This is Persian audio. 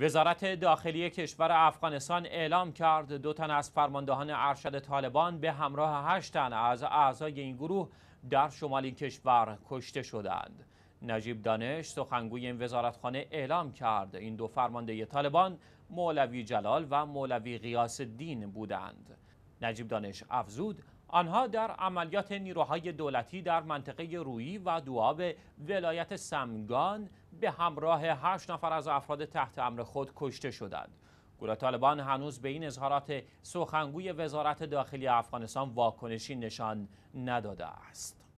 وزارت داخلی کشور افغانستان اعلام کرد دو تن از فرماندهان ارشد طالبان به همراه هشت تن از اعضای این گروه در شمال این کشور کشته شدند. نجیب دانش سخنگوی این وزارتخانه اعلام کرد این دو فرمانده طالبان مولوی جلال و مولوی غیاس دین بودند. نجیب دانش افزود آنها در عملیات نیروهای دولتی در منطقه رویی و دواب ولایت سمگان به همراه هشت نفر از افراد تحت امر خود کشته شدند گروه طالبان هنوز به این اظهارات سخنگوی وزارت داخلی افغانستان واکنشی نشان نداده است